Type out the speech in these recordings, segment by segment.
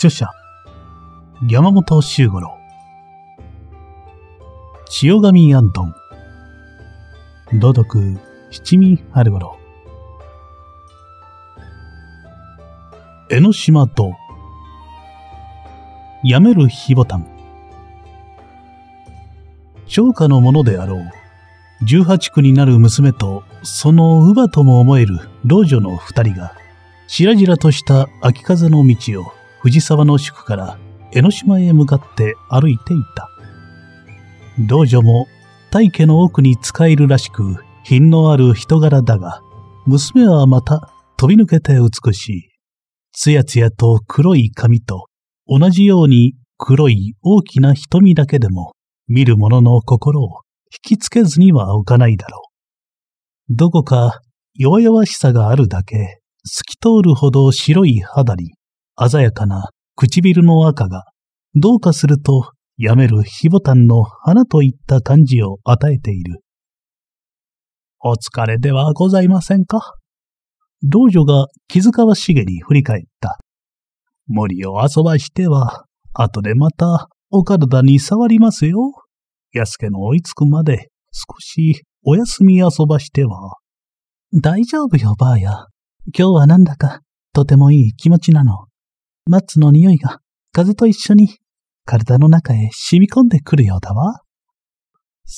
著者、山本周五郎。千代神安頓。朗読、七味春五郎。江ノ島と、やめる火ボタン。商家のものであろう。十八区になる娘と、その乳母とも思える老女の二人が、しらじらとした秋風の道を、藤沢の宿から江ノ島へ向かって歩いていた。道女も大家の奥に使えるらしく品のある人柄だが、娘はまた飛び抜けて美しい。つやつやと黒い髪と同じように黒い大きな瞳だけでも見る者の心を引きつけずには置かないだろう。どこか弱々しさがあるだけ透き通るほど白い肌に鮮やかな唇の赤が、どうかすると、やめる火ボタンの花といった感じを与えている。お疲れではございませんか老女が気遣わしげに振り返った。森を遊ばしては、後でまたお体に触りますよ。安家の追いつくまで少しお休み遊ばしては。大丈夫よ、ばあや。今日はなんだかとてもいい気持ちなの。松の匂いが風と一緒に体の中へ染み込んでくるようだわ。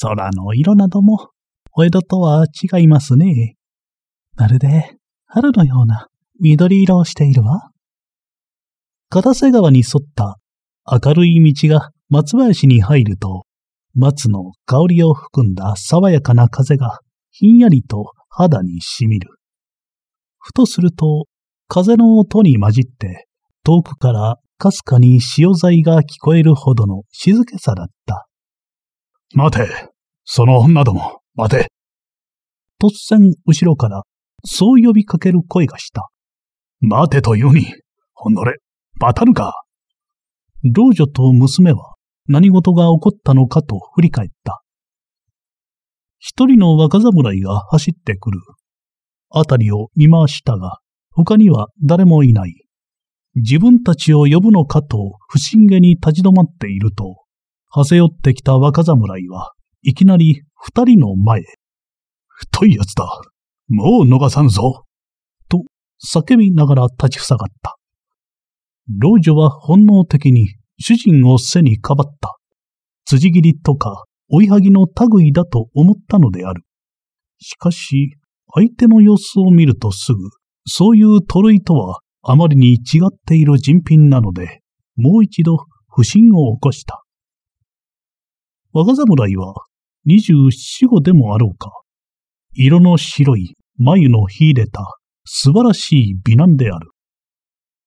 空の色などもお江戸とは違いますね。まるで春のような緑色をしているわ。片瀬川に沿った明るい道が松林に入ると、松の香りを含んだ爽やかな風がひんやりと肌にしみる。ふとすると、風の音に混じって遠くからかすかに潮剤が聞こえるほどの静けさだった。待て、その女ども、待て。突然後ろからそう呼びかける声がした。待てというに、ほんのれ、バタるか。老女と娘は何事が起こったのかと振り返った。一人の若侍が走ってくる。辺りを見回したが、他には誰もいない。自分たちを呼ぶのかと不審げに立ち止まっていると、はせ寄ってきた若侍はいきなり二人の前へ。太いやつだ。もう逃さんぞ。と叫びながら立ちふさがった。老女は本能的に主人を背にかばった。辻斬りとか追いはぎの類だと思ったのである。しかし、相手の様子を見るとすぐ、そういうト類とはあまりに違っている人品なので、もう一度不審を起こした。若侍は二十四五でもあろうか。色の白い眉の秀でた素晴らしい美男である。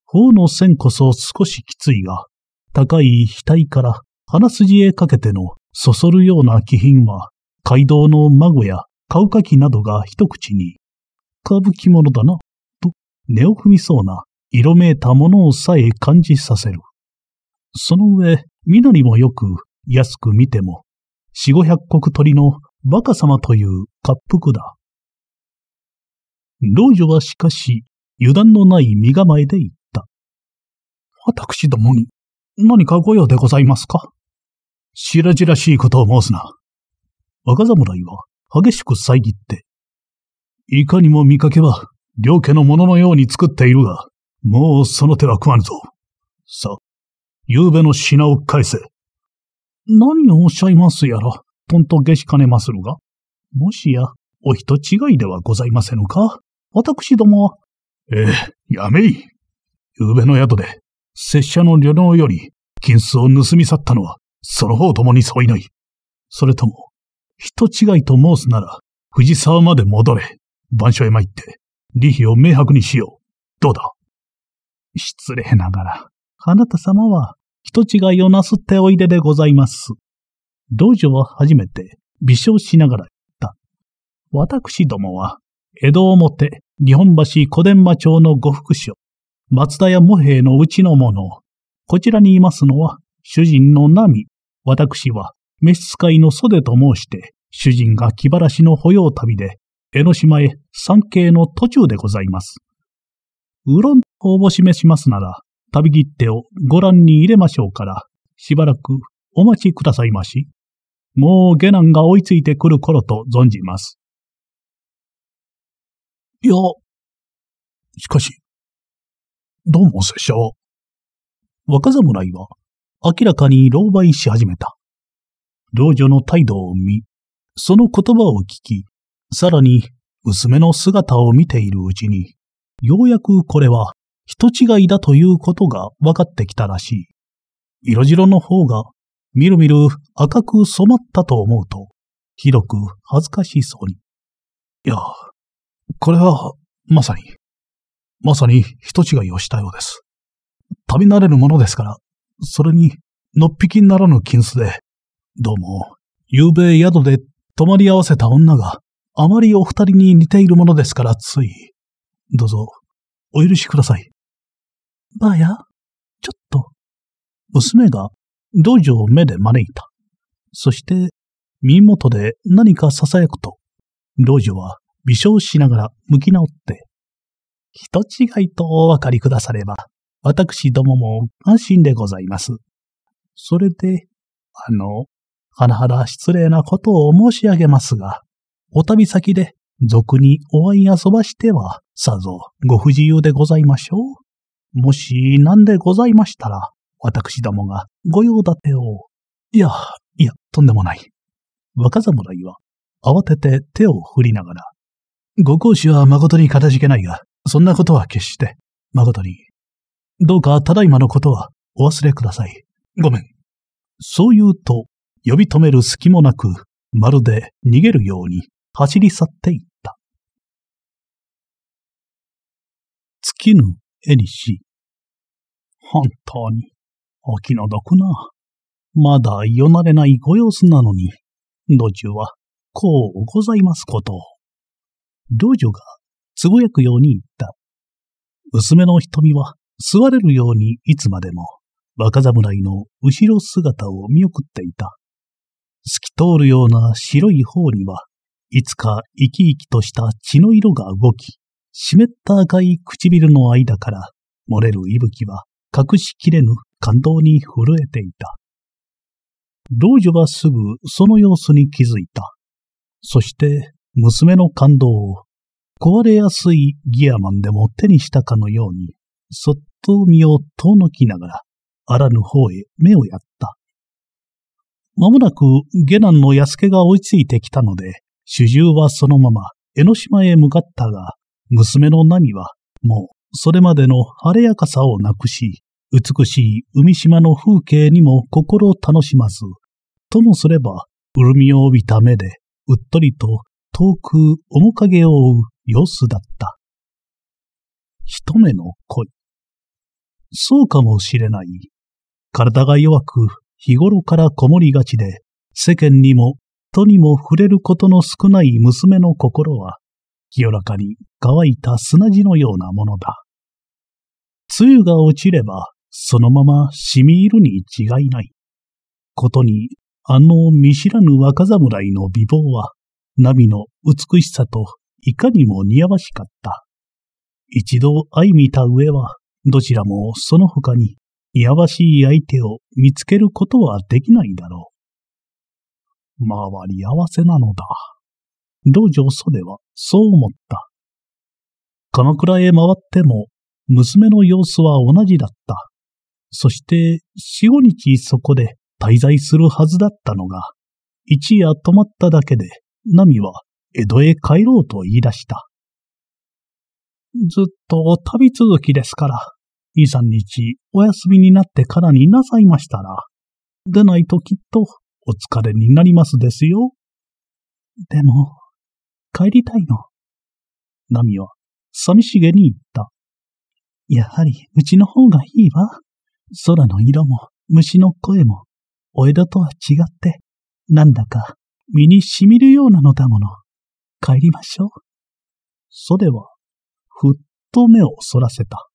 頬の線こそ少しきついが、高い額から鼻筋へかけてのそそるような気品は、街道の孫や顔かきなどが一口に、歌舞伎者だな、根を踏みそうな色めいたものをさえ感じさせる。その上、りもよく安く見ても、四五百国鳥のバカ様という滑覆だ。老女はしかし、油断のない身構えで言った。私どもに何かご用でございますか白々しいことを申すな。若侍は激しく遮って、いかにも見かけは両家のもののように作っているが、もうその手は食わぬぞ。さあ、夕べの品を返せ。何をおっしゃいますやら、とんと下しかねまするが、もしや、お人違いではございませぬか私どもは。ええ、やめい。夕べの宿で、拙者の旅能より、金子を盗み去ったのは、その方ともに相違ない。それとも、人違いと申すなら、藤沢まで戻れ。番所へ参って、利費を明白にしよう。どうだ失礼ながら、あなた様は人違いをなすっておいででございます。道場は初めて微笑しながら言った。私どもは、江戸表、日本橋小伝馬町のご福所、松田屋茂平のうちの者、こちらにいますのは、主人のミ。私は、召使いの袖と申して、主人が気晴らしの保養旅で、江ノ島へ参詣の途中でございます。うろんとお示しますなら、旅切手をご覧に入れましょうから、しばらくお待ちくださいまし。もう下男が追いついてくる頃と存じます。いや、しかし、どうも拙者は、若侍は明らかに狼狽し始めた。老女の態度を見、その言葉を聞き、さらに、娘の姿を見ているうちに、ようやくこれは人違いだということが分かってきたらしい。色白の方が、みるみる赤く染まったと思うと、ひどく恥ずかしそうに。いや、これは、まさに、まさに人違いをしたようです。旅慣れるものですから、それに、のっぴきにならぬ金子で、どうも、昨べ宿で泊まり合わせた女が、あまりお二人に似ているものですから、つい。どうぞ、お許しください。ばあや、ちょっと。娘が、道場を目で招いた。そして、身元で何か囁くと、道場は微笑しながら向き直って、人違いとお分かりくだされば、私どもも安心でございます。それで、あの、はなはら失礼なことを申し上げますが、お旅先で俗にお会い遊ばしては、さぞご不自由でございましょう。もし何でございましたら、私どもが御用立てを。いや、いや、とんでもない。若侍は慌てて手を振りながら、ご講師は誠に片付けないが、そんなことは決して、誠に。どうかただいまのことはお忘れください。ごめん。そう言うと、呼び止める隙もなく、まるで逃げるように走り去っていった。月ぬ絵にし、本当にお気の毒な、まだ夜慣れないご様子なのに、道中はこうございますことを。道女がつぶやくように言った。娘の瞳は座れるようにいつまでも若侍の後ろ姿を見送っていた。透き通るような白い方にはいつか生き生きとした血の色が動き、湿った赤い唇の間から漏れる息吹は隠しきれぬ感動に震えていた。老女はすぐその様子に気づいた。そして娘の感動を壊れやすいギアマンでも手にしたかのように、そっと身を遠のきながら、あらぬ方へ目をやった。まもなく下男の安家が追いついてきたので、主従はそのまま江ノ島へ向かったが、娘の何はもうそれまでの晴れやかさをなくし、美しい海島の風景にも心楽しまず、ともすれば、潤みを帯びた目で、うっとりと遠く面影を追う様子だった。一目の恋。そうかもしれない。体が弱く、日頃からこもりがちで、世間にもとにも触れることの少ない娘の心は、清らかに乾いた砂地のようなものだ。梅雨が落ちれば、そのまま染み入るに違いない。ことに、あの見知らぬ若侍の美貌は、ナビの美しさといかにも似合わしかった。一度い見た上は、どちらもその他に、似合わしい相手を見つけることはできないだろう。回り合わせなのだ。道場袖はそう思った。鎌倉へ回っても娘の様子は同じだった。そして四五日そこで滞在するはずだったのが、一夜泊まっただけで、ナミは江戸へ帰ろうと言い出した。ずっと旅続きですから、二三日お休みになってからになさいましたら、出ないときっとお疲れになりますですよ。でも、帰りたいの。ナミは寂しげに言った。やはりうちの方がいいわ。空の色も虫の声も、お枝とは違って、なんだか身に染みるようなのだもの。帰りましょう。それは、ふっと目をそらせた。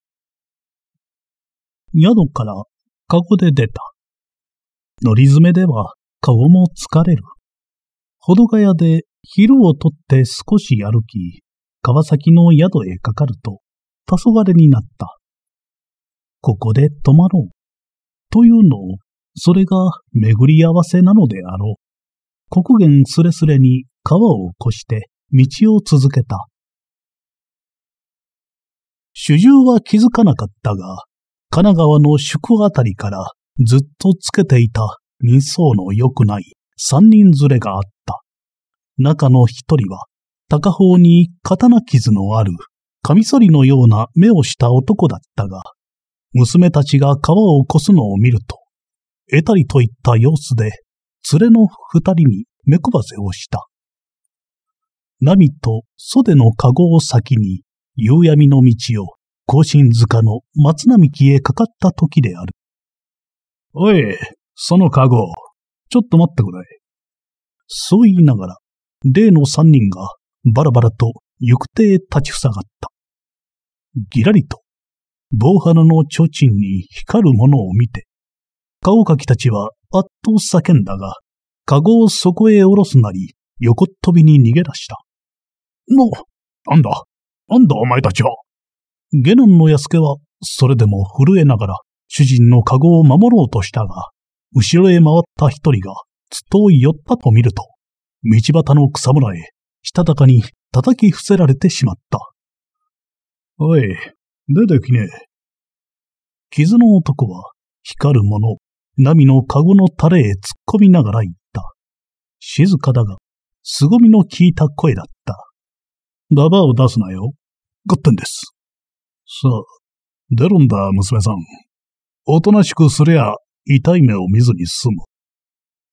宿からカゴで出た。乗り詰めでは顔も疲れる。ほどがやで昼をとって少し歩き、川崎の宿へかかると、黄昏になった。ここで泊まろう。というのを、それが巡り合わせなのであろう。国元すれすれに川を越して道を続けた。主従は気づかなかったが、神奈川の宿あたりからずっとつけていた人相の良くない三人連れがあった。中の一人は、高方に刀傷のある、カミソリのような目をした男だったが、娘たちが川を越すのを見ると、得たりといった様子で、連れの二人に目配せをした。ナミと袖の籠を先に、夕闇の道を、甲信塚の松並木へかかった時である。おい、そのカゴ、ちょっと待ってくれ。そう言いながら、例の三人がバラバラと行く手へ立ちふさがった。ぎらりと、棒花の提灯に光るものを見て、顔かきたちはあっと叫んだが、カゴをそこへ下ろすなり、横っ飛びに逃げ出した。の、なんだ、なんだお前たちは。ゲノンの安家は、それでも震えながら、主人のカゴを守ろうとしたが、後ろへ回った一人が、つと寄ったと見ると、道端の草むらへ、したたかに叩き伏せられてしまった。おい、出てきねえ。傷の男は、光るもの、波のカゴの垂れへ突っ込みながら言った。静かだが、凄みの効いた声だった。ババを出すなよ。ごってんです。さあ、出るんだ、娘さん。おとなしくすりゃ、痛い目を見ずに済む。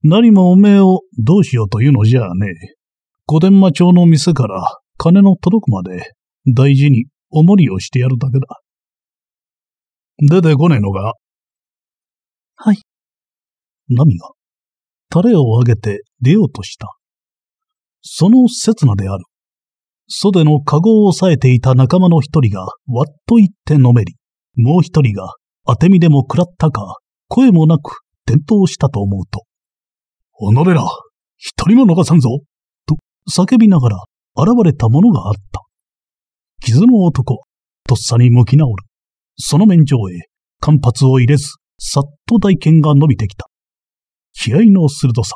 何もおめえをどうしようというのじゃあねえ。小伝馬町の店から金の届くまで大事におもりをしてやるだけだ。出てこねえのかはい。ナミが、タレをあげて出ようとした。その刹那である。袖のカゴを押さえていた仲間の一人がわっと言ってのめり、もう一人が当て身でも食らったか、声もなく転倒したと思うと、おのれら、一人も逃さんぞと叫びながら現れたものがあった。傷の男は、とっさに向き直る。その面上へ、間髪を入れず、さっと大剣が伸びてきた。気合の鋭さ。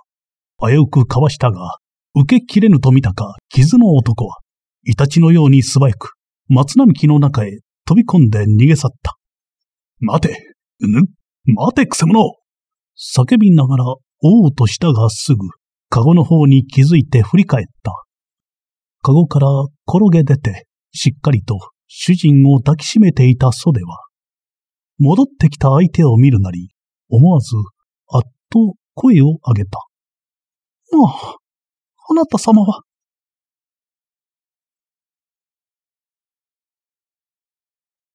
危うくかわしたが、受けきれぬと見たか、傷の男は、イタチのように素早く、松並木の中へ飛び込んで逃げ去った。待て、ぬっ待て、くせ者叫びながら、おうとしたがすぐ、カゴの方に気づいて振り返った。カゴから転げ出て、しっかりと主人を抱きしめていた袖は、戻ってきた相手を見るなり、思わず、あっと声を上げた。ああ、あなた様は。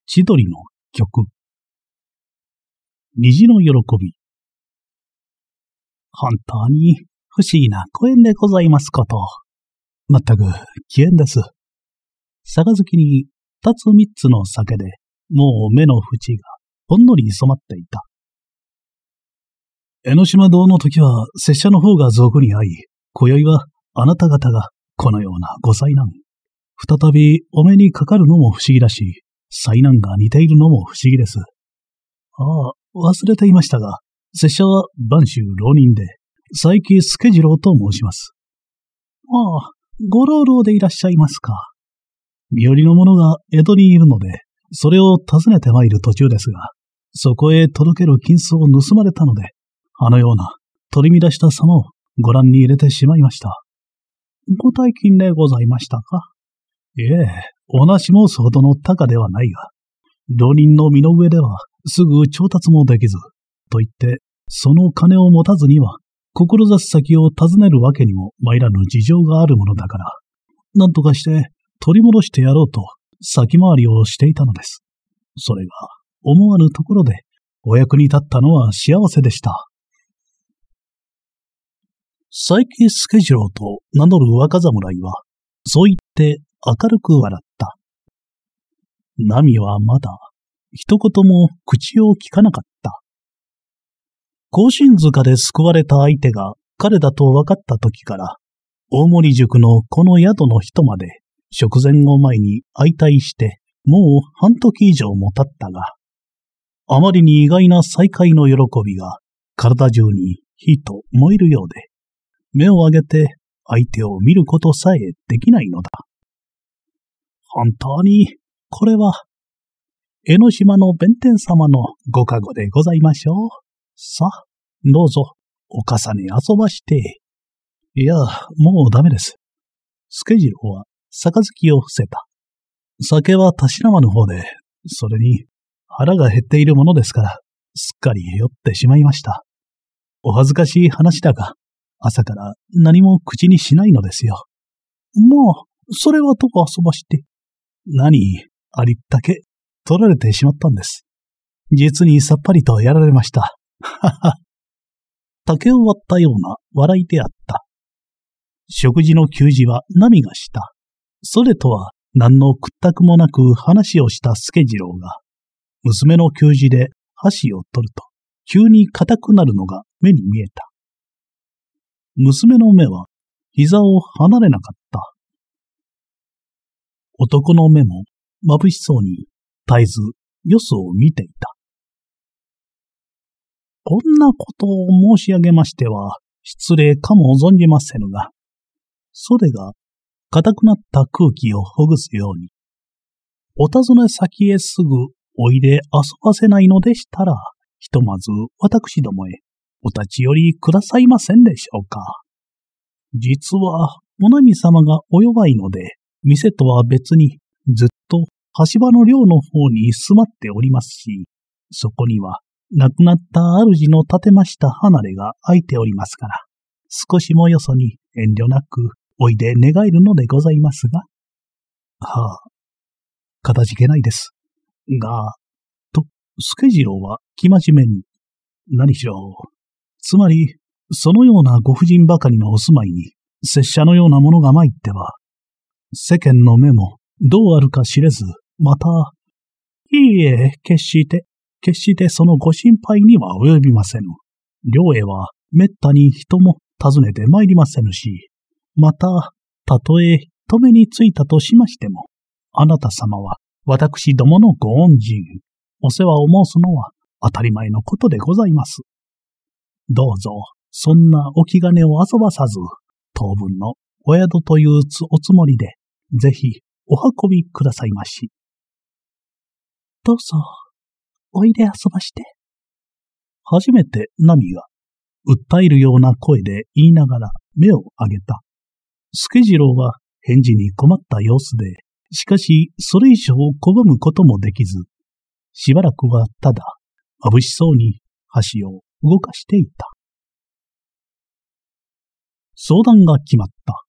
千鳥の曲。虹の喜び。本当に不思議なご縁でございますこと。まったく、危険です。杯に二つ三つの酒で、もう目の縁がほんのり染まっていた。江ノ島堂の時は拙者の方が俗に会い、今宵はあなた方がこのようなご災難。再びお目にかかるのも不思議だし、災難が似ているのも不思議です。ああ、忘れていましたが、拙者は晩州浪人で、佐伯助次郎と申します。ああ、ご老老でいらっしゃいますか。身寄りの者が江戸にいるので、それを訪ねて参る途中ですが、そこへ届ける金子を盗まれたので、あのような取り乱した様をご覧に入れてしまいました。ご大金でございましたかええ、おなし申すほどの高ではないが、浪人の身の上ではすぐ調達もできず、と言って、その金を持たずには、志す先を尋ねるわけにも参らぬ事情があるものだから、なんとかして取り戻してやろうと先回りをしていたのです。それが、思わぬところでお役に立ったのは幸せでした。佐伯ュ次郎と名乗る若侍は、そう言って明るく笑った。ナミはまだ一言も口を聞かなかった。更新塚で救われた相手が彼だと分かった時から、大森塾のこの宿の人まで、食前を前に相対して、もう半時以上も経ったが、あまりに意外な再会の喜びが、体中に火と燃えるようで、目を上げて相手を見ることさえできないのだ。本当に、これは江ノ島の弁天様のご加護でございましょう。さあ、どうぞ、お傘に遊ばして。いや、もうダメです。スケジローは、杯を伏せた。酒はたしなまぬ方で、それに、腹が減っているものですから、すっかり酔ってしまいました。お恥ずかしい話だが、朝から何も口にしないのですよ。まあ、それはと遊ばして。何、ありったけ取られてしまったんです。実にさっぱりとやられました。はは。竹を割ったような笑いであった。食事の給仕はナがした。それとは何の屈託もなく話をした助次郎が、娘の給仕で箸を取ると、急に硬くなるのが目に見えた。娘の目は膝を離れなかった。男の目も眩しそうに絶えず、よそを見ていた。こんなことを申し上げましては、失礼かも存じませぬが、袖が固くなった空気をほぐすように、お尋ね先へすぐおいで遊ばせないのでしたら、ひとまず私どもへお立ち寄りくださいませんでしょうか。実は、おなみ様がお弱いので、店とは別にずっと橋場の寮の方に住まっておりますし、そこには亡くなった主の建てました離れが空いておりますから、少しもよそに遠慮なくおいで願えるのでございますが。はあ、かたじけないです。が、と、助次郎は気まじめに。何しろ、つまり、そのようなご婦人ばかりのお住まいに、拙者のようなものが参っては、世間の目もどうあるか知れず、また、いいえ、決して、決してそのご心配には及びませぬ。両へは、めったに人も訪ねて参りませぬし、また、たとえ人目についたとしましても、あなた様は私どものご恩人、お世話を申すのは当たり前のことでございます。どうぞ、そんなお気兼ねを遊ばさず、当分のお宿というおつもりで、ぜひお運びくださいまし。どうぞ、おいで遊ばして。初めてナミが、訴えるような声で言いながら目を上げた。スケジローは返事に困った様子で、しかしそれ以上拒むこともできず、しばらくはただ、眩しそうに箸を動かしていた。相談が決まった。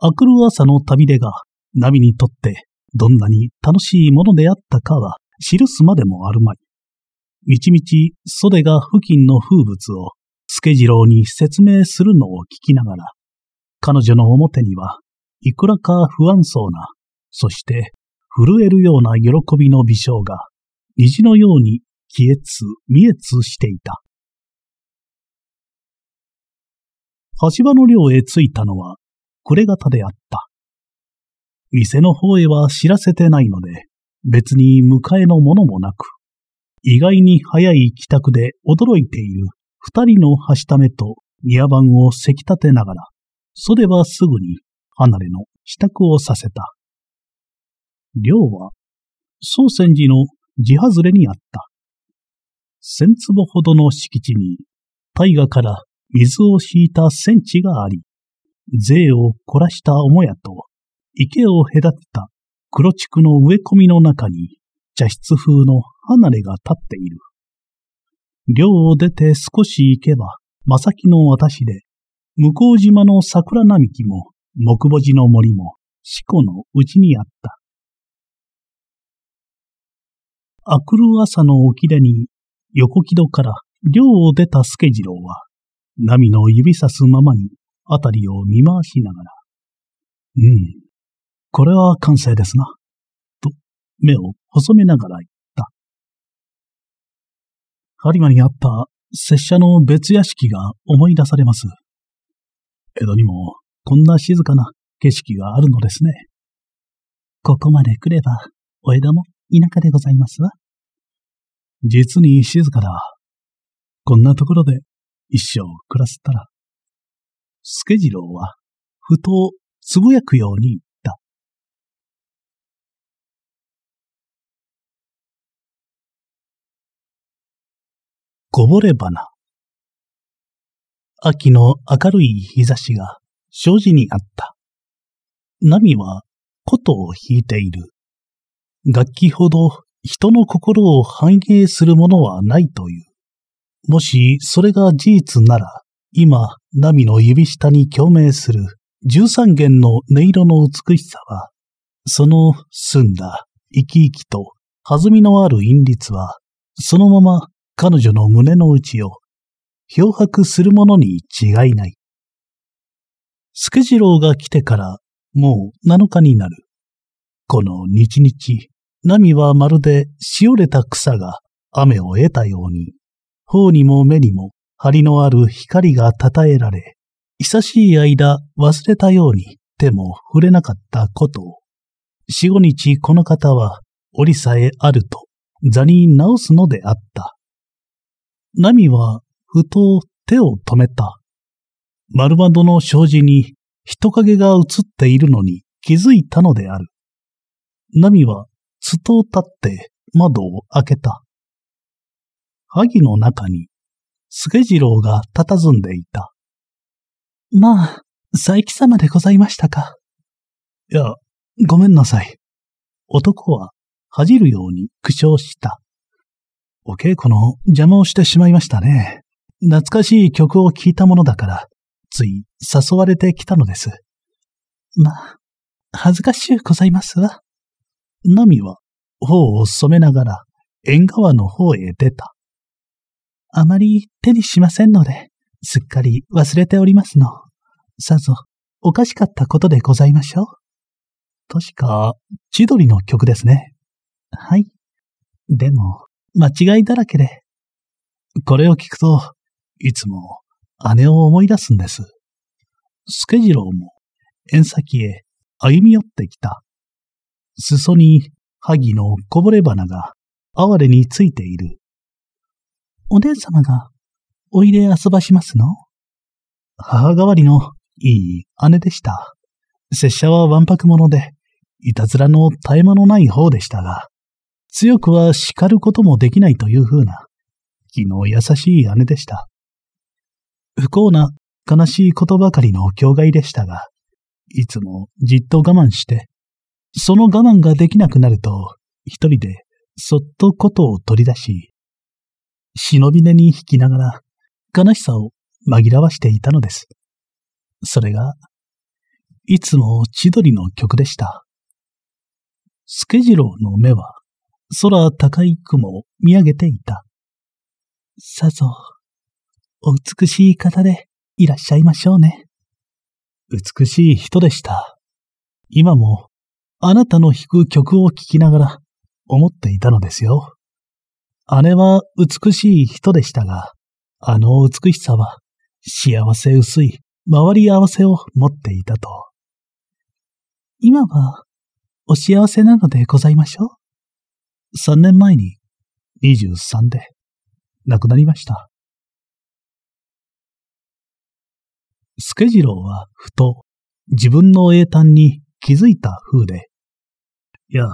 明くる朝の旅でがナビにとってどんなに楽しいものであったかは記すまでもあるまい。みちみち袖が付近の風物を助次郎に説明するのを聞きながら、彼女の表には、いくらか不安そうな、そして震えるような喜びの微笑が、虹のように消えつ、見えつしていた。橋場の寮へ着いたのは、暮れ方であった。店の方へは知らせてないので、別に迎えのものもなく、意外に早い帰宅で驚いている二人の橋ためと庭番をせき立てながら、袖はすぐに離れの支度をさせた。寮は、宗泉寺の地外れにあった。千坪ほどの敷地に、大河から水を引いた戦地があり、税を凝らした母屋と池を隔てた黒地区の植え込みの中に茶室風の離れが立っている。寮を出て少し行けば、正木の私で、向島の桜並木も、木母寺の森も、四湖のうちにあった。あくる朝の沖出に、横木戸から寮を出た助次郎は、波の指さすままに、あたりを見回しながら、うん、これは完成ですな。と、目を細めながら言った。針馬にあった拙者の別屋敷が思い出されます。江戸にもこんな静かな景色があるのですね。ここまで来れば、お江戸も田舎でございますわ。実に静かだ。こんなところで一生暮らせたら。スケジロ郎は、ふとつぶやくようにこぼれ花。秋の明るい日差しが障子にあった。波は琴を弾いている。楽器ほど人の心を反映するものはないという。もしそれが事実なら、今、波の指下に共鳴する十三弦の音色の美しさは、その澄んだ生き生きと弾みのある韻律は、そのまま彼女の胸の内を漂白するものに違いない。スケジローが来てからもう7日になる。この日々、波はまるでしおれた草が雨を得たように、頬にも目にも張りのある光が称えられ、久しい間忘れたように手も触れなかったことを、四五日この方は折さえあると座に直すのであった。ナミは、ふと手を止めた。丸窓の障子に人影が映っているのに気づいたのである。ナミは、すとを立って窓を開けた。萩の中に、スケジロウが佇んでいた。まあ、佐伯様でございましたか。いや、ごめんなさい。男は恥じるように苦笑した。お稽古の邪魔をしてしまいましたね。懐かしい曲を聴いたものだから、つい誘われてきたのです。まあ、恥ずかしゅうございますわ。ナミは頬を染めながら縁側の方へ出た。あまり手にしませんので、すっかり忘れておりますの。さぞ、おかしかったことでございましょう。確か、千鳥の曲ですね。はい。でも、間違いだらけで。これを聞くと、いつも姉を思い出すんです。助次郎も縁先へ歩み寄ってきた。裾に萩のこぼれ花が哀れについている。お姉様がおいで遊ばしますの母代わりのいい姉でした。拙者は万博者で、いたずらの絶え間のない方でしたが、強くは叱ることもできないというふうな、気の優しい姉でした。不幸な悲しいことばかりの境外でしたが、いつもじっと我慢して、その我慢ができなくなると、一人でそっとことを取り出し、忍び根に引きながら悲しさを紛らわしていたのです。それが、いつも千鳥の曲でした。スケジローの目は空高い雲を見上げていた。さぞ、お美しい方でいらっしゃいましょうね。美しい人でした。今も、あなたの弾く曲を聴きながら思っていたのですよ。姉は美しい人でしたが、あの美しさは幸せ薄い周り合わせを持っていたと。今はお幸せなのでございましょう。3年前に23で亡くなりました。助次郎はふと自分の英単に気づいた風で、いや、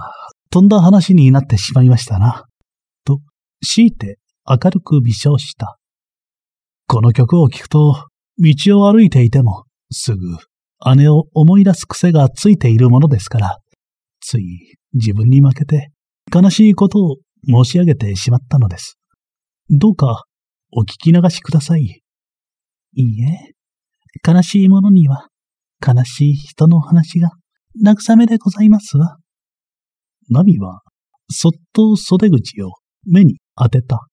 とんだ話になってしまいましたな、と強いて明るく微笑した。この曲を聴くと、道を歩いていてもすぐ姉を思い出す癖がついているものですから、つい自分に負けて悲しいことを申し上げてしまったのです。どうかお聞き流しください。いいえ、悲しい者には悲しい人の話が慰めでございますわ。ナミはそっと袖口を目に当てた。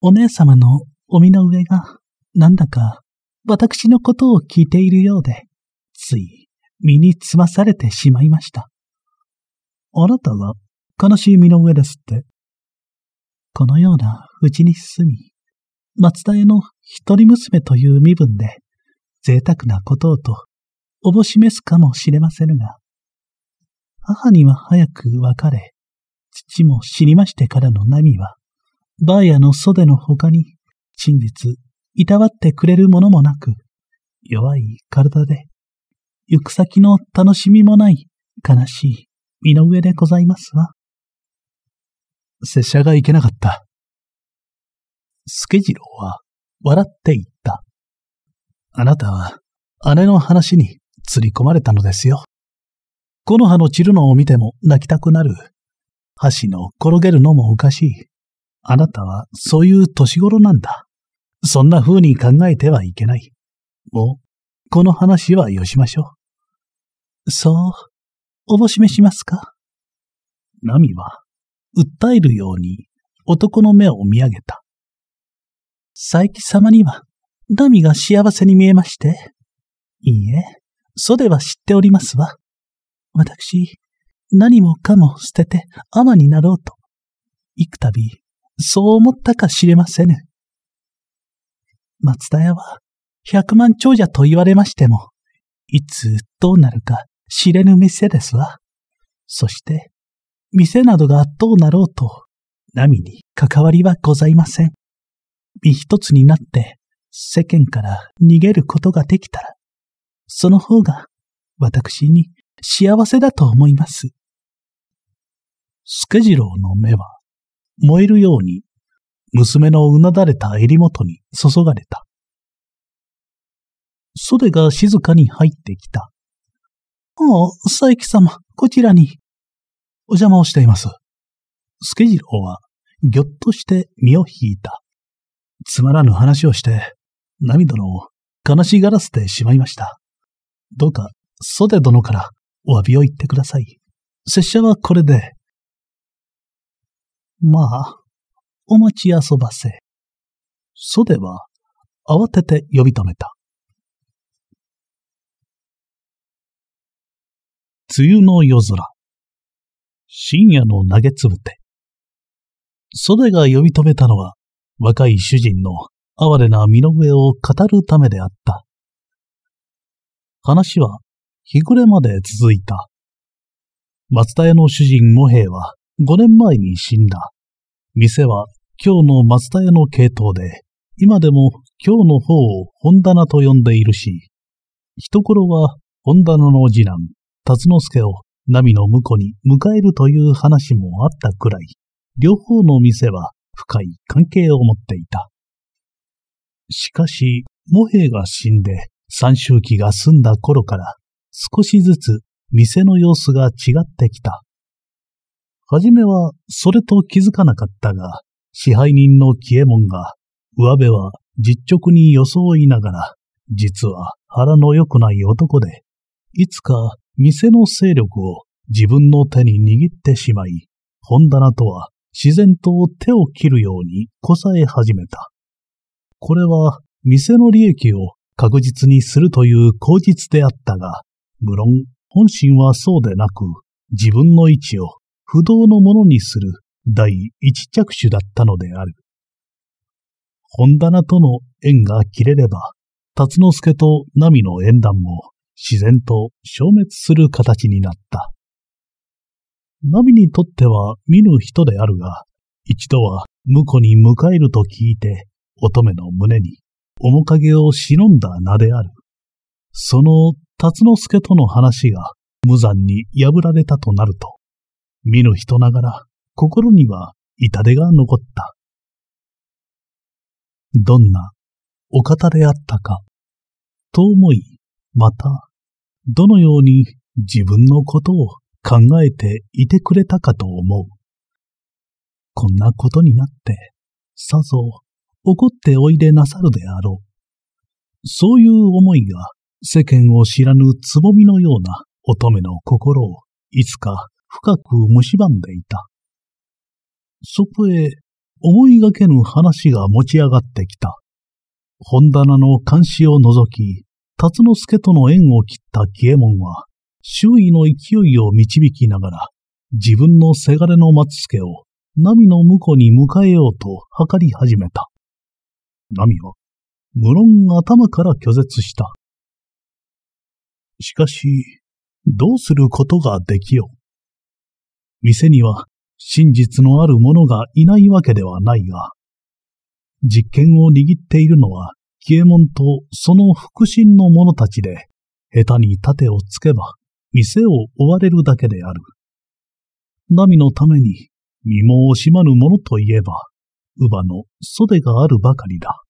お姉様のお身の上がなんだか私のことを聞いているようで、つい身につまされてしまいました。あなたが悲しい身の上ですって。このようなうちに住み、松田屋の一人娘という身分で、贅沢なことをと、おぼしめすかもしれませぬが、母には早く別れ、父も死にましてからの波は、ばあやの袖の他に、真実、いたわってくれるものもなく、弱い体で、行く先の楽しみもない、悲しい身の上でございますわ。拙者がいけなかった。助次郎は笑って言った。あなたは姉の話に釣り込まれたのですよ。木の葉の散るのを見ても泣きたくなる。箸の転げるのもおかしい。あなたはそういう年頃なんだ。そんな風に考えてはいけない。もう、この話はよしましょう。そう、おぼしめしますかナミは訴えるように男の目を見上げた。佐伯様には、ダミが幸せに見えまして。いいえ、袖は知っておりますわ。私、何もかも捨てて尼になろうと、幾度、そう思ったか知れませぬ。松田屋は、百万長者と言われましても、いつどうなるか知れぬ店ですわ。そして、店などがどうなろうと、波に関わりはございません。身一つになって世間から逃げることができたら、その方が私に幸せだと思います。助次郎の目は燃えるように娘のうなだれた襟元に注がれた。袖が静かに入ってきた。あう、佐伯様、こちらに。お邪魔をしています。スケジローは、ぎょっとして身を引いた。つまらぬ話をして、涙の悲しがらせてしまいました。どうか、袖殿からお詫びを言ってください。拙者はこれで。まあ、お待ち遊ばせ。袖は、慌てて呼び止めた。梅雨の夜空。深夜の投げつぶて。袖が呼び止めたのは、若い主人の哀れな身の上を語るためであった。話は、日暮れまで続いた。松田屋の主人茂平は5年前に死んだ。店は今日の松田屋の系統で、今でも今日の方を本棚と呼んでいるし、一頃は本棚の次男、辰之助を波の婿に迎えるという話もあったくらい、両方の店は深い関係を持っていた。しかし、モヘが死んで三周期が済んだ頃から少しずつ店の様子が違ってきた。はじめはそれと気づかなかったが、支配人のキエモンが、上辺は実直に装いながら、実は腹の良くない男で、いつか店の勢力を自分の手に握ってしまい、本棚とは自然と手を切るようにこさえ始めた。これは店の利益を確実にするという口実であったが、無論本心はそうでなく、自分の位置を不動のものにする第一着手だったのである。本棚との縁が切れれば、辰之助と波の縁談も自然と消滅する形になった。ナミにとっては見ぬ人であるが、一度は婿に迎えると聞いて、乙女の胸に面影を忍んだ名である。その辰之助との話が無残に破られたとなると、見ぬ人ながら心には痛手が残った。どんなお方であったか、と思いまた、どのように自分のことを考えていてくれたかと思う。こんなことになって、さぞ怒っておいでなさるであろう。そういう思いが世間を知らぬつぼみのような乙女の心をいつか深く蝕んでいた。そこへ思いがけぬ話が持ち上がってきた。本棚の監視を覗き、辰之助との縁を切った義右衛門は、周囲の勢いを導きながら、自分のせがれの松助を、波の婿に迎えようと図り始めた。波は、無論頭から拒絶した。しかし、どうすることができよう。店には真実のある者がいないわけではないが、実験を握っているのはキエモンとその腹心の者たちで、下手に盾をつけば、店を追われるだけである。ミのために、身も惜しまぬ者といえば、乳母の袖があるばかりだ。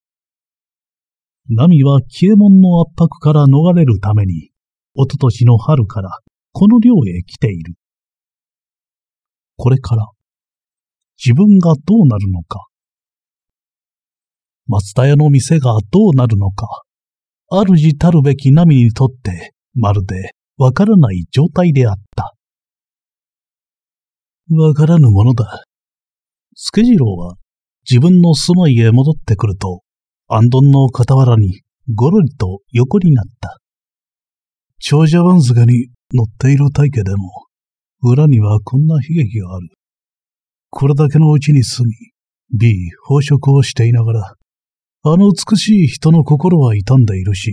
波はキエモンの圧迫から逃れるために、おととしの春からこの寮へ来ている。これから、自分がどうなるのか、松田屋の店がどうなるのか、主たるべきナミにとって、まるでわからない状態であった。わからぬものだ。助次郎は自分の住まいへ戻ってくると、安頓の傍らにごろりと横になった。長者番付に載っている体家でも、裏にはこんな悲劇がある。これだけのうちに住み、B 飽食をしていながら、あの美しい人の心は傷んでいるし、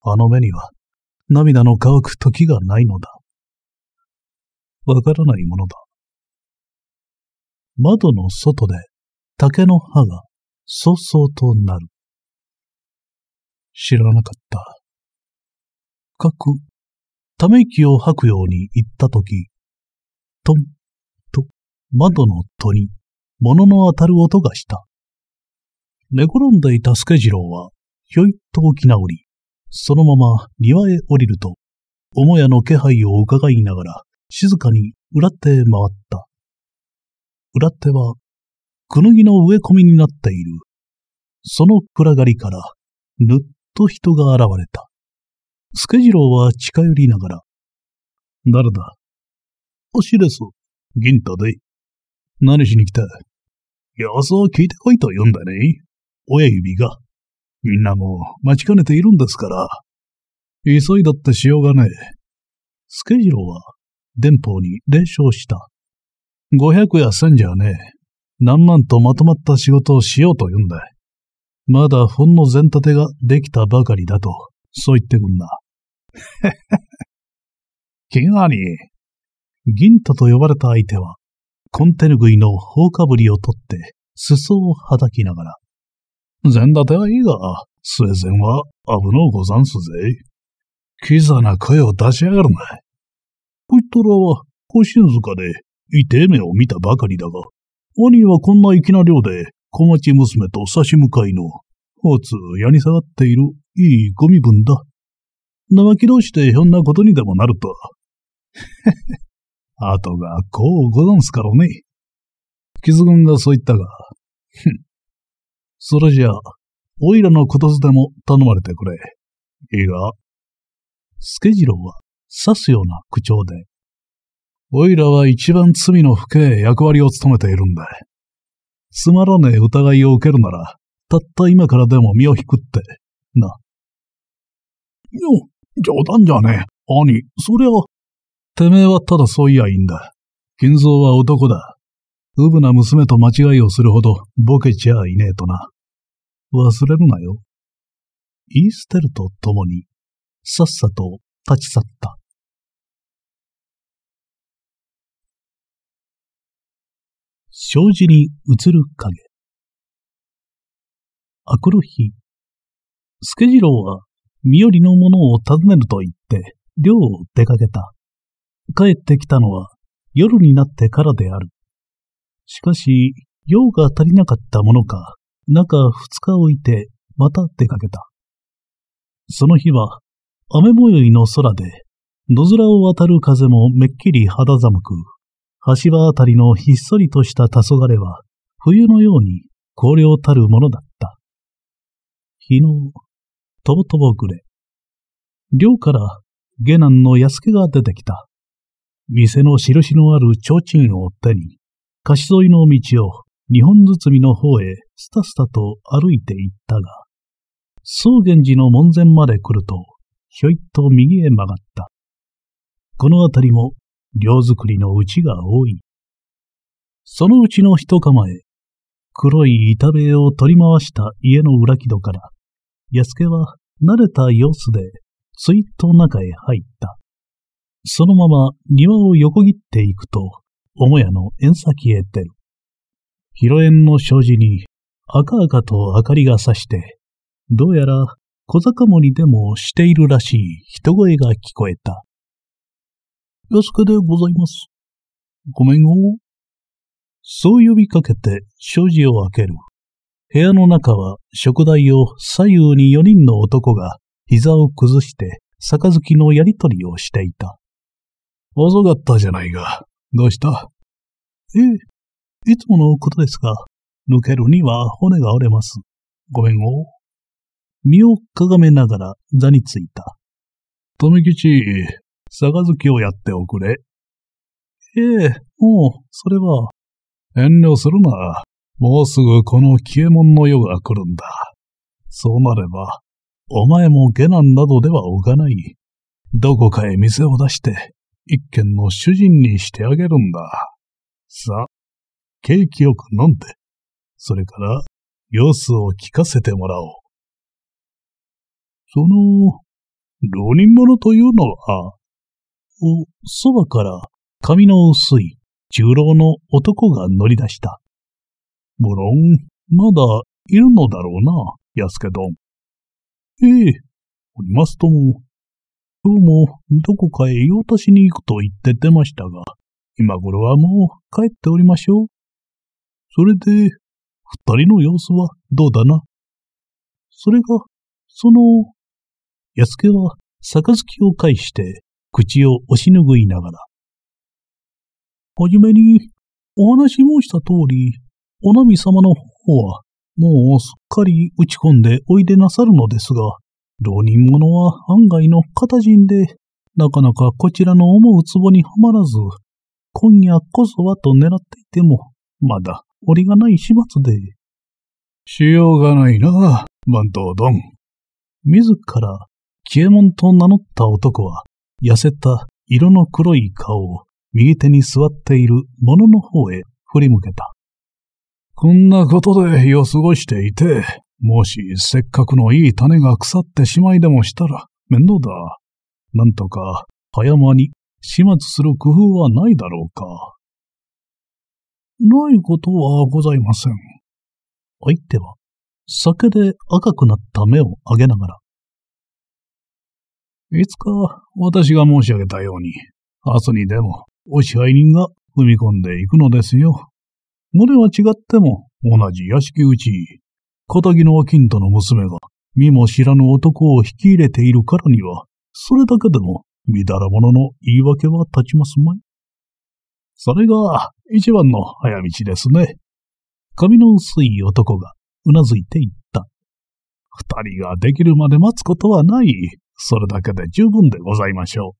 あの目には涙の乾く時がないのだ。わからないものだ。窓の外で竹の葉がそそとなる。知らなかった。かく、ため息を吐くように言ったとき、トン、と、窓の戸に物の当たる音がした。寝転んでいた助次郎は、ひょいっと起き直り、そのまま庭へ降りると、母屋の気配を伺いながら、静かに裏手へ回った。裏手は、くぬぎの植え込みになっている。その暗がりから、ぬっと人が現れた。助次郎は近寄りながら、誰だおしれす、銀太で。何しに来た様子を聞いてこいと言うんだね。親指が。みんなも待ちかねているんですから。急いだってしようがねえ。ジローは、電報に連勝した。五百や千じゃねえ。何万とまとまった仕事をしようと言うんだ。まだほんの全立てができたばかりだと、そう言ってくんな。へへへ。キガ銀太と呼ばれた相手は、コンテヌ食いの放かぶりを取って、裾をはたきながら、全立てはいいが、末前は危のうござんすぜ。キザな声を出しやがるな。こいつらは、小静かで、痛て目を見たばかりだが、兄はこんな粋な量で、小町娘と差し向かいの、おつ、やに下がっている、いいご身分だ。生木同士でひょんなことにでもなると。へへ。後がこうござんすからね。傷軍がそう言ったが、ふん。それじゃあ、おいらのことずでも頼まれてくれ。いいが。スケジローは刺すような口調で。おいらは一番罪の深い役割を務めているんだ。つまらねえ疑いを受けるなら、たった今からでも身を引くって、な。よ、冗談じゃねえ。兄、そりゃ。てめえはただそういやいいんだ。金蔵は男だ。うぶな娘と間違いをするほどボケちゃいねえとな。忘れるなよ。言い捨てるとともに、さっさと立ち去った。障子に映る影。あくる日、助次郎は身寄りのものを訪ねると言って、寮を出かけた。帰ってきたのは夜になってからである。しかし、用が足りなかったものか、中二日置いて、また出かけた。その日は、雨模様の空で、野面を渡る風もめっきり肌寒く、橋場あたりのひっそりとした黄昏は、冬のように荒涼たるものだった。日の、とぼとぼ暮れ。寮から下男の安家が出てきた。店の印のある提灯を手に、貸し沿いの道を二本包みの方へスタスタと歩いて行ったが、草原寺の門前まで来ると、ひょいっと右へ曲がった。この辺りも、寮作りのうちが多い。そのうちの一構え、黒い板塀を取り回した家の裏木戸から、安家は慣れた様子で、ついと中へ入った。そのまま庭を横切っていくと、母屋の縁先へ出る。広縁の障子に赤々と明かりが差して、どうやら小坂森でもしているらしい人声が聞こえた。安家でございます。ごめんご。そう呼びかけて障子を開ける。部屋の中は食台を左右に4人の男が膝を崩して杯のやりとりをしていた。遅かったじゃないが、どうしたええ、いつものことですが、抜けるには骨が折れます。ごめんを。身をかがめながら座についた。富吉、杯をやっておくれ。ええ、もう、それは。遠慮するな。もうすぐこの消え物の世が来るんだ。そうなれば、お前も下男などでは置かない。どこかへ店を出して、一軒の主人にしてあげるんだ。さあ、景気よく飲んで、それから様子を聞かせてもらおう。その、浪人者というのは、お、そばから髪の薄い中老の男が乗り出した。無論、まだいるのだろうな、安家どん。ええ、おりますとも、今日もどこかへ言いとしに行くと言って出ましたが、今頃はもう帰っておりましょう。それで、二人の様子はどうだなそれが、その、安助は杯を返して口を押し拭いながら。はじめに、お話申した通り、おなみ様の方は、もうすっかり打ち込んでおいでなさるのですが、浪人者は案外の片人で、なかなかこちらの思う壺にはまらず、今夜こそはと狙っていても、まだ折りがない始末で。しようがないな、万頭ドン。自ら、消えモと名乗った男は、痩せた色の黒い顔を右手に座っている者の方へ振り向けた。こんなことで夜過ごしていて、もしせっかくのいい種が腐ってしまいでもしたら面倒だ。なんとか早間に始末する工夫はないだろうか。ないことはございません。相手は酒で赤くなった目を上げながら。いつか私が申し上げたように、明日にでもお支配人が踏み込んでいくのですよ。群れは違っても同じ屋敷内、片木の金との娘が、見も知らぬ男を引き入れているからには、それだけでも、みだら者の言い訳は立ちますまい。それが、一番の早道ですね。髪の薄い男が、うなずいていった。二人ができるまで待つことはない。それだけで十分でございましょう。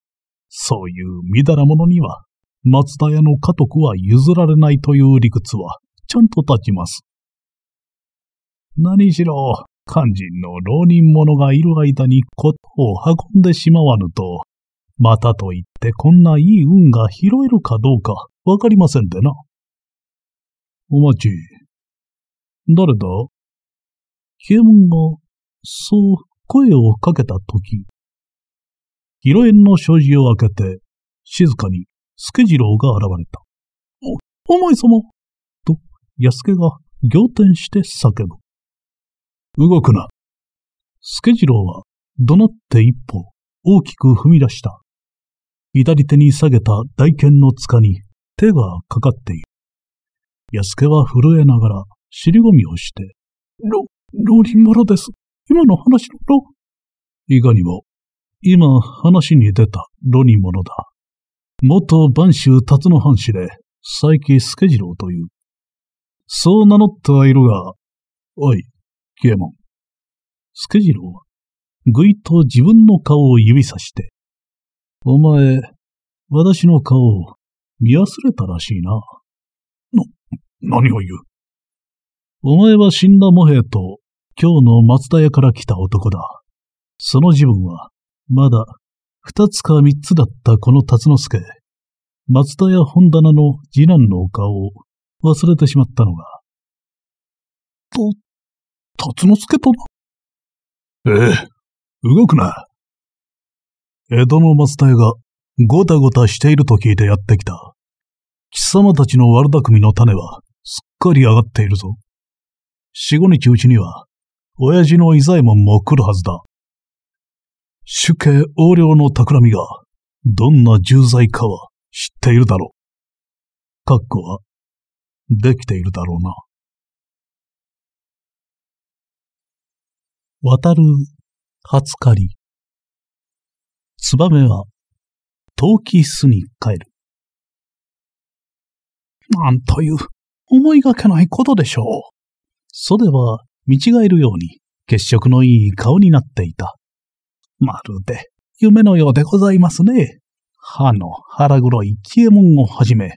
そういうみだら者には、松田屋の家督は譲られないという理屈は、ちゃんと立ちます。何しろ、肝心の浪人者がいる間にことを運んでしまわぬと、またと言ってこんないい運が拾えるかどうかわかりませんでな。お待ち。誰だ啓門が、そう声をかけたとき、披露宴の障子を開けて、静かに助次郎が現れた。お、お前様と、安家が仰天して叫ぶ。動くな。助次郎は怒鳴って一歩、大きく踏み出した。左手に下げた大剣の塚に手がかかっている。安家は震えながら尻込みをして、ろ、浪人ロです。今の話のろ。いかにも、今話に出たニモ者だ。元播州辰野藩士で、佐伯助次郎という。そう名乗ってはいるが、おい、右衛門。助次郎は、ぐいと自分の顔を指さして、お前、私の顔を見忘れたらしいな。な、何を言うお前は死んだモヘと、今日の松田屋から来た男だ。その自分は、まだ、二つか三つだったこの辰之助。松田屋本棚の次男の顔を忘れてしまったのが。と、達之助殿ええ、動くな。江戸の松平がごたごたしていると聞いてやってきた。貴様たちの悪巧みの種はすっかり上がっているぞ。四五日うちには、親父の伊左衛門も来るはずだ。主家横領の企みが、どんな重罪かは知っているだろう。かっこは、できているだろうな。渡る初かり。ツバメは、陶器室に帰る。なんという、思いがけないことでしょう。袖は見違えるように血色のいい顔になっていた。まるで夢のようでございますね。歯の腹黒い吉え衛門をはじめ、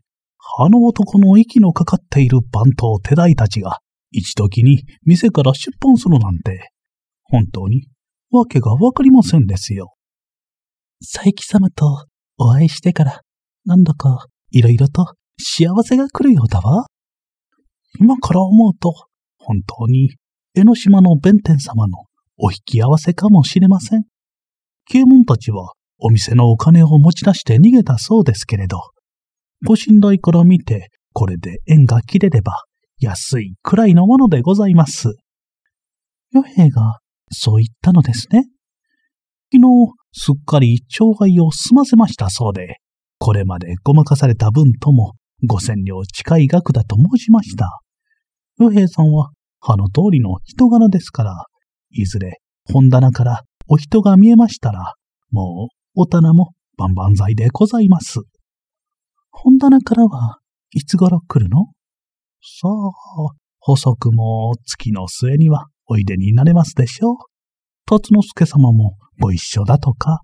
あの男の息のかかっている番頭手代たちが、一時に店から出版するなんて、本当に、わけがわかりませんですよ。佐伯様とお会いしてから、なんだか、いろいろと幸せが来るようだわ。今から思うと、本当に、江ノ島の弁天様のお引き合わせかもしれません。啓門たちはお店のお金を持ち出して逃げたそうですけれど、ご信頼から見て、これで縁が切れれば、安いくらいのものでございます。与兵がそう言ったのですね。昨日、すっかり一丁買いを済ませましたそうで、これまでごまかされた分とも、五千両近い額だと申しました。与平さんは、あの通りの人柄ですから、いずれ本棚からお人が見えましたら、もうお棚も万々歳でございます。本棚からはいつ頃来るのさあ、細くも月の末にはおいでになれますでしょう。辰之助様もご一緒だとか。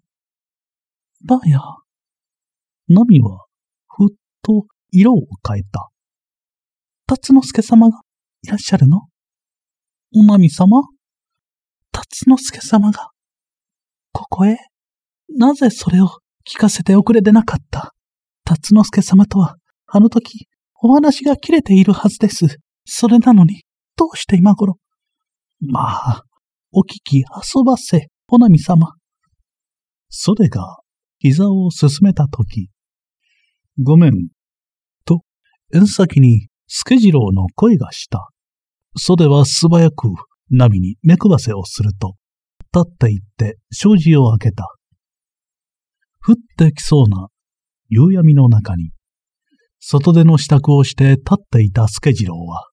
ばあや。のみは、ふっと色を変えた。辰之助様がいらっしゃるのおなみ様辰之助様が、ここへ、なぜそれを聞かせておくれでなかった辰之助様とは、あの時、お話が切れているはずです。それなのに、どうして今頃、まあ、お聞き遊ばせ、おなみ様。それが、膝を進めたとき、ごめん、と、縁先に、助次郎の声がした。袖は素早く、ナに目配せをすると、立って行って障子を開けた。降ってきそうな夕闇の中に、外での支度をして立っていた助次郎は、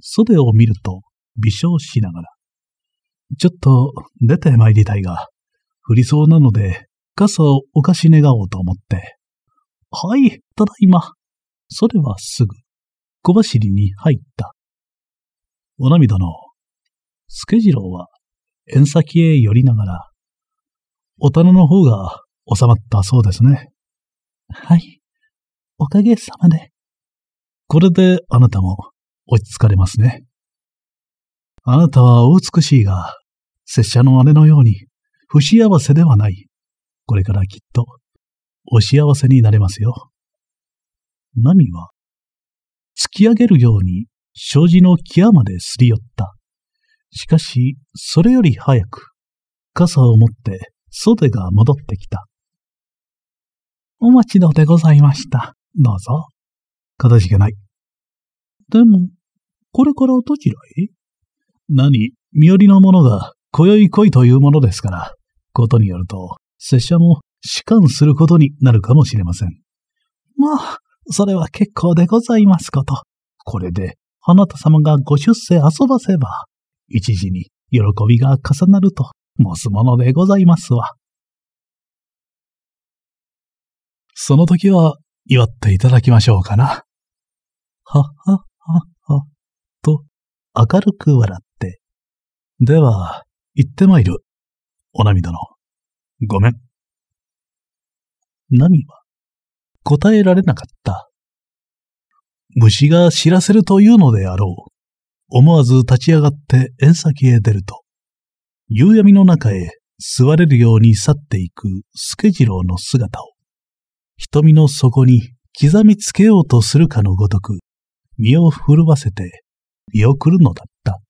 袖を見ると、微笑しながら、ちょっと出て参りたいが、降りそうなので、傘をお貸し願おうと思って。はい、ただいま。それはすぐ、小走りに入った。お涙の、スケジロ郎は、縁先へ寄りながら、お棚の方が収まったそうですね。はい。おかげさまで。これであなたも落ち着かれますね。あなたはお美しいが、拙者の姉のように不幸せではない。これからきっとお幸せになれますよ。ナミは、突き上げるように障子の際まですり寄った。しかし、それより早く、傘を持って袖が戻ってきた。お待ちどでございました。どうぞ。かたじけない。でも、これからどちらへ何、身寄りの者が、今宵来いというものですから、ことによると、拙者も士官することになるかもしれません。まあ、それは結構でございますこと。これで、あなた様がご出世遊ばせば、一時に喜びが重なると申すものでございますわ。その時は祝っていただきましょうかな。はっはっはっは、と明るく笑っでは、行ってまいる。お涙の。ごめん。波は答えられなかった。虫が知らせるというのであろう。思わず立ち上がって縁先へ出ると、夕闇の中へ座れるように去っていく助次郎の姿を、瞳の底に刻みつけようとするかのごとく、身を震わせて見送るのだった。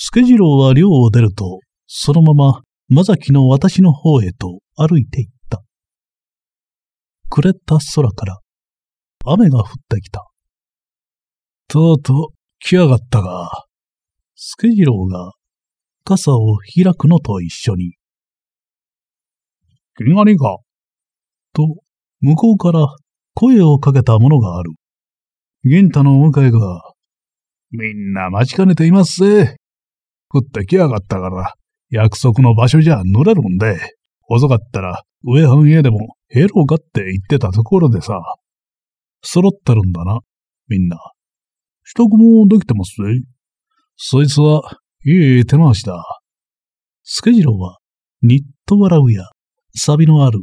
助次郎は寮を出ると、そのまま、まさきの私の方へと歩いていった。暮れた空から、雨が降ってきた。とうとう、来やがったが。助次郎が、傘を開くのと一緒に。気がねえか。と、向こうから声をかけたものがある。銀太のお迎えが、みんな待ちかねていますぜ。降ってきやがったから、約束の場所じゃ乗れるんで、遅かったら上半家でもろロかって言ってたところでさ、揃ってるんだな、みんな。取得もできてますぜ。そいつはいい手回しだ。スケジローは、にっと笑うや、サビのある、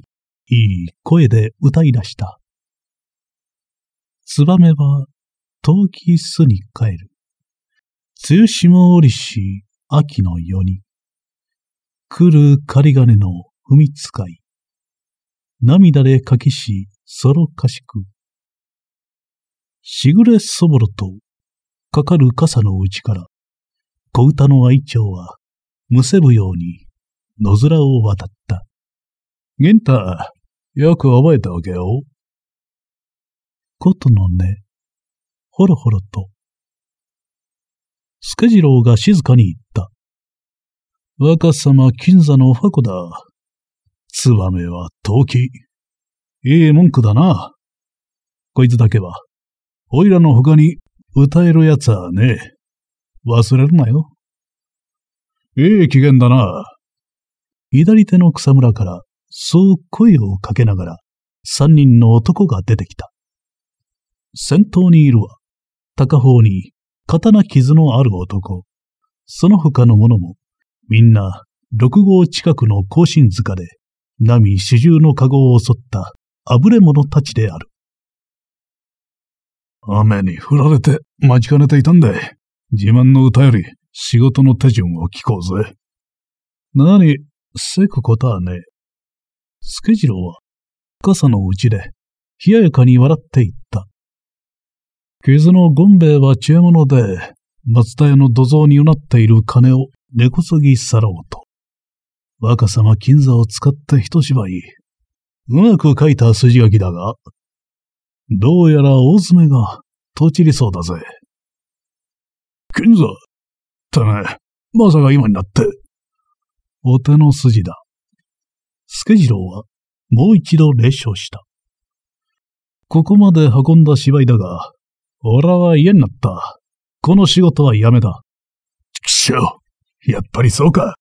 いい声で歌い出した。ツバメは、陶器巣に帰る。つゆしもおりし、秋の夜に。来る狩り金の踏み使い。涙でかきし、そろかしく。しぐれそぼろと、かかる傘の内から、小歌の愛鳥は、むせぶように、野面を渡った。玄太、よく覚えておけよ。ことのね、ほろほろと、助次郎が静かに言った。若様金座のお箱だ。ツバメは陶器。ええ文句だな。こいつだけは、おいらの他に歌えるやつはねえ。忘れるなよ。ええ機嫌だな。左手の草むらから、そう声をかけながら、三人の男が出てきた。先頭にいるわ。高方に刀傷のある男、その他の者も、みんな、六号近くの更新塚で、波主従の籠を襲ったあぶれ者たちである。雨に降られて待ちかねていたんで、自慢の歌より仕事の手順を聞こうぜ。なに、せくことはねえ。助次郎は、傘のうちで、冷ややかに笑っていった。傷のゴンベイは知恵者で、松田屋の土蔵にうなっている金を根こそぎ去ろうと。若さま金座を使って一芝居。うまく書いた筋書きだが、どうやら大詰めが、とちりそうだぜ。金座てめえ、まさか今になって。お手の筋だ。助次郎は、もう一度列車した。ここまで運んだ芝居だが、俺は家になった。この仕事はやめだ。くしょ、やっぱりそうか。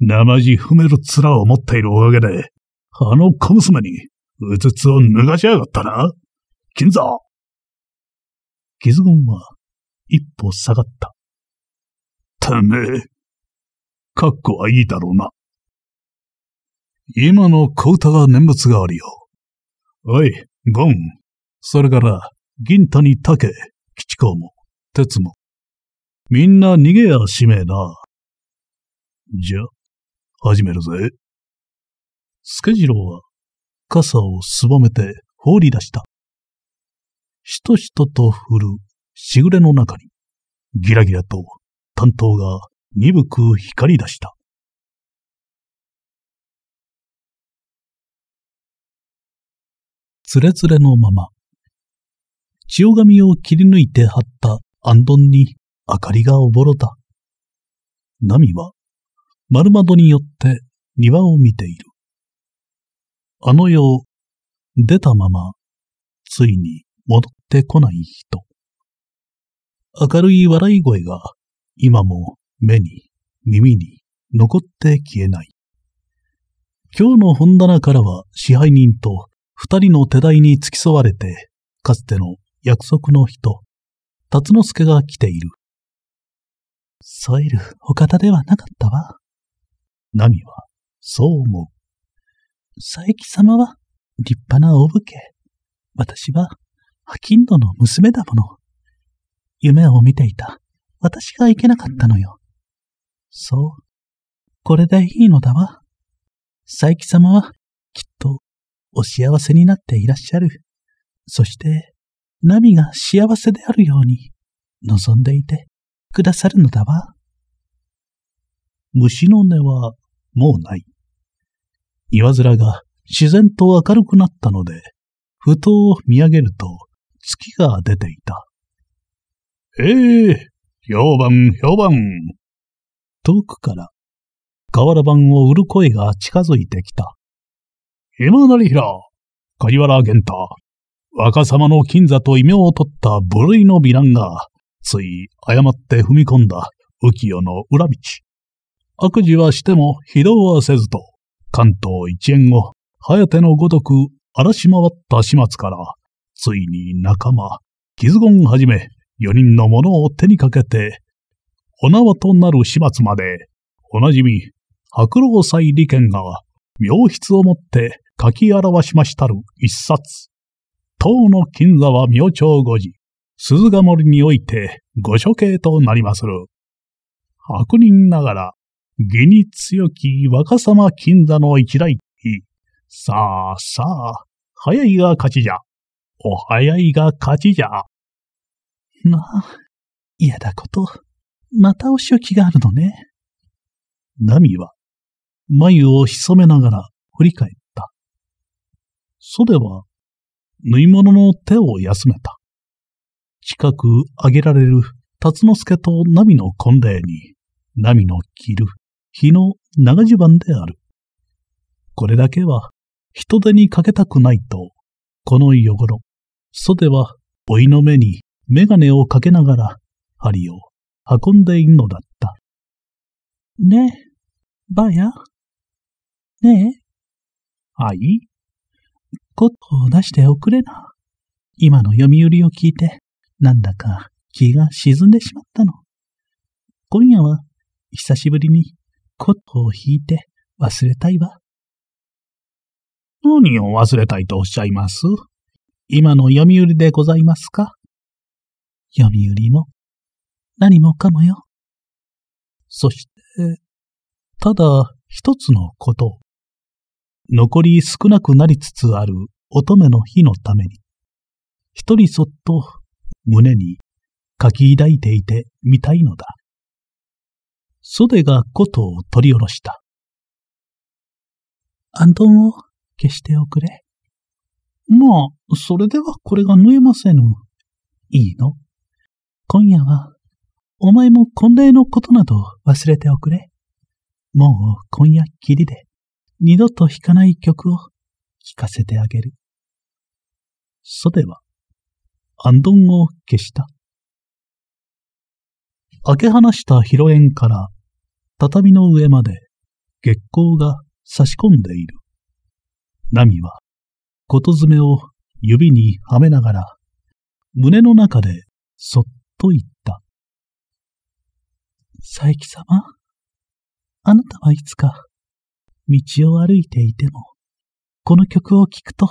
生地踏める面を持っているおかげで、あの小娘に、うつつを脱がしやがったな。金座キズゴンは、一歩下がった。てめえ、かっこはいいだろうな。今の小歌が念仏があるよ。おい、ゴン。それから、銀太に竹、吉川も、鉄も。みんな逃げやしめえな。じゃ、始めるぜ。スケジローは、傘をすぼめて放り出した。しとしとと降るしぐれの中に、ギラギラと担当が鈍く光り出した。つれつれのまま潮紙を切り抜いて貼った暗ンに明かりがおぼろた。ナミは丸窓によって庭を見ている。あの世を出たままついに戻ってこない人。明るい笑い声が今も目に耳に残って消えない。今日の本棚からは支配人と二人の手代に付き添われて、かつての約束の人、辰之助が来ている。添えるお方ではなかったわ。ナミは、そう思う。佐伯様は、立派なお武家。私は、ハキンドの娘だもの。夢を見ていた、私がいけなかったのよ。そう、これでいいのだわ。佐伯様は、きっと、お幸せになっていらっしゃる。そして、ナミが幸せであるように望んでいてくださるのだわ。虫の音はもうない。岩面が自然と明るくなったので、ふと見上げると月が出ていた。ええー、評判評判。遠くから瓦版を売る声が近づいてきた。今成平、梶原玄太、若様の金座と異名を取った部類の美男が、つい誤って踏み込んだ浮世の裏道。悪事はしても非道はせずと、関東一円を、手のごとく荒らし回った始末から、ついに仲間、傷、ズゴンはじめ、四人の者を手にかけて、お縄となる始末まで、おなじみ、白老祭利権が、妙筆をもって書き表しましたる一冊。当の金座は明朝5時、鈴ヶ森においてご処刑となりまする。悪人ながら、義に強き若様金座の一来期。さあさあ、早いが勝ちじゃ。お早いが勝ちじゃ。なあ、嫌だこと。またお仕置きがあるのね。ナミは、眉を潜めながら振り返った。それは、縫い物の手を休めた。近く上げられる辰之助とナミの婚礼に、ナミの着る日の長襦袢である。これだけは人手にかけたくないと、この夜頃、袖は老いの目に眼鏡をかけながら針を運んでいるのだった。ねえ、ばや。ねえ。はいコットを出しておくれな。今の読み売りを聞いて、なんだか気が沈んでしまったの。今夜は、久しぶりにコットを引いて忘れたいわ。何を忘れたいとおっしゃいます今の読み売りでございますか読み売りも、何もかもよ。そして、ただ一つのことを残り少なくなりつつある乙女の日のために、一人そっと胸に書き抱いていてみたいのだ。袖が琴を取り下ろした。アントンを消しておくれ。まあ、それではこれが縫えませぬ。いいの今夜は、お前も婚礼のことなど忘れておくれ。もう今夜きりで。二度と弾かない曲を聴かせてあげる。袖は、アンドンを消した。開け放した披露宴から畳の上まで月光が差し込んでいる。ナミは、ことづめを指にはめながら、胸の中でそっと言った。佐伯様、あなたはいつか道を歩いていても、この曲を聴くと、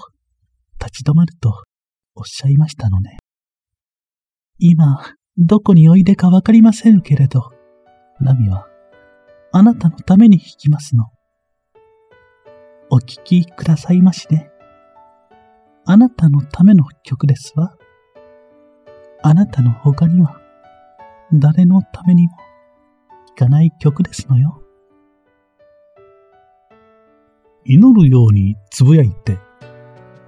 立ち止まると、おっしゃいましたのね。今、どこにおいでかわかりませんけれど、ナミは、あなたのために弾きますの。お聴きくださいましね。あなたのための曲ですわ。あなたの他には、誰のためにも、弾かない曲ですのよ。祈るようにつぶやいて、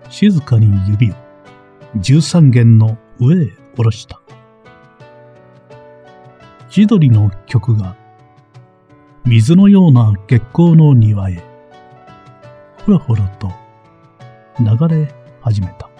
静かに指を十三弦の上へ下ろした。千鳥の曲が、水のような月光の庭へ、ほらほらと流れ始めた。